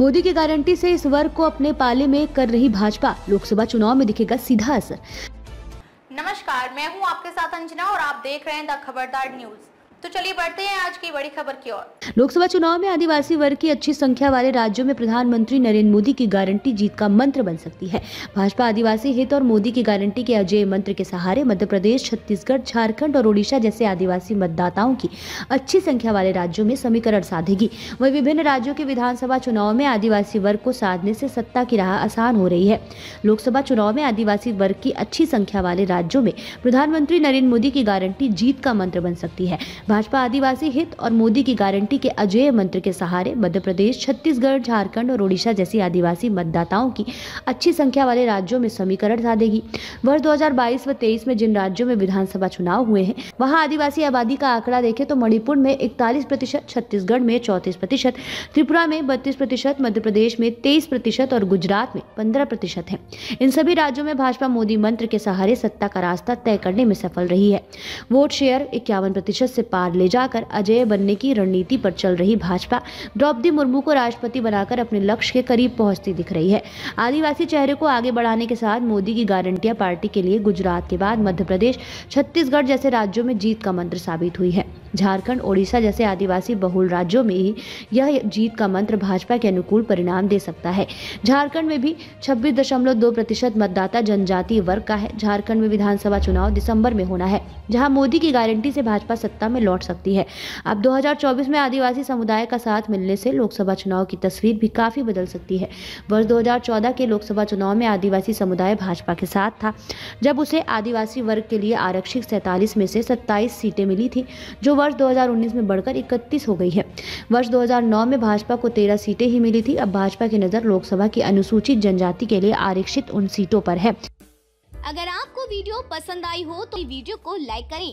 मोदी की गारंटी से इस वर्ग को अपने पाले में कर रही भाजपा लोकसभा चुनाव में दिखेगा सीधा असर नमस्कार मैं हूं आपके साथ अंजना और आप देख रहे हैं द खबरदार न्यूज़ तो चलिए बढ़ते हैं आज की बड़ी खबर की ओर लोकसभा चुनाव में आदिवासी वर्ग की अच्छी संख्या वाले राज्यों में प्रधानमंत्री नरेंद्र मोदी की गारंटी जीत का मंत्र बन सकती है भाजपा आदिवासी हित और मोदी की गारंटी के अजय मंत्र के सहारे मध्य प्रदेश छत्तीसगढ़ झारखंड और ओडिशा जैसे आदिवासी मतदाताओं की अच्छी संख्या वाले राज्यों में समीकरण साधेगी वही विभिन्न राज्यों के विधानसभा चुनाव में आदिवासी वर्ग को साधने से सत्ता की राह आसान हो रही है लोकसभा चुनाव में आदिवासी वर्ग की अच्छी संख्या वाले राज्यों में प्रधानमंत्री नरेंद्र मोदी की गारंटी जीत का मंत्र बन सकती है भाजपा आदिवासी हित और मोदी की गारंटी के अजय मंत्र के सहारे मध्य प्रदेश छत्तीसगढ़ झारखंड और ओडिशा जैसी आदिवासी मतदाताओं की अच्छी संख्या वाले राज्यों में समीकरण साधेगी वर्ष 2022 व 23 में जिन राज्यों में विधानसभा चुनाव हुए हैं वहां आदिवासी आबादी का आंकड़ा देखें तो मणिपुर में इकतालीस प्रतिशत छत्तीसगढ़ में चौंतीस प्रतिशत त्रिपुरा में बत्तीस प्रतिशत मध्य प्रदेश में तेईस प्रतिशत और गुजरात में पंद्रह प्रतिशत है इन सभी राज्यों में भाजपा मोदी मंत्र के सहारे सत्ता का रास्ता तय करने में सफल रही है वोट शेयर इक्यावन प्रतिशत से पार पार ले जाकर अजय बनने की रणनीति पर चल रही भाजपा द्रौपदी मुर्मू को राष्ट्रपति बनाकर अपने लक्ष्य के करीब पहुंचती दिख रही है आदिवासी चेहरे को आगे बढ़ाने के साथ मोदी की गारंटियां पार्टी के लिए गुजरात के बाद मध्य प्रदेश छत्तीसगढ़ जैसे राज्यों में जीत का मंत्र साबित हुई है झारखंड ओडिशा जैसे आदिवासी बहुल राज्यों में ही यह जीत का मंत्र भाजपा के अनुकूल परिणाम दे सकता है झारखंड में भी छब्बीस प्रतिशत मतदाता जनजातीय वर्ग का है झारखंड में विधानसभा चुनाव दिसंबर में होना है जहां मोदी की गारंटी से भाजपा सत्ता में लौट सकती है अब 2024 में आदिवासी समुदाय का साथ मिलने से लोकसभा चुनाव की तस्वीर भी काफ़ी बदल सकती है वर्ष 2014 के लोकसभा चुनाव में आदिवासी समुदाय भाजपा के साथ था जब उसे आदिवासी वर्ग के लिए आरक्षित सैंतालीस में से सत्ताईस सीटें मिली थी जो वर्ष दो में बढ़कर इकतीस हो गई है वर्ष दो में भाजपा को तेरह सीटें ही मिली थी अब भाजपा की नज़र लोकसभा की अनुसूचित जनजाति के लिए आरक्षित उन सीटों पर है अगर आपको वीडियो पसंद आई हो तो वीडियो को लाइक करें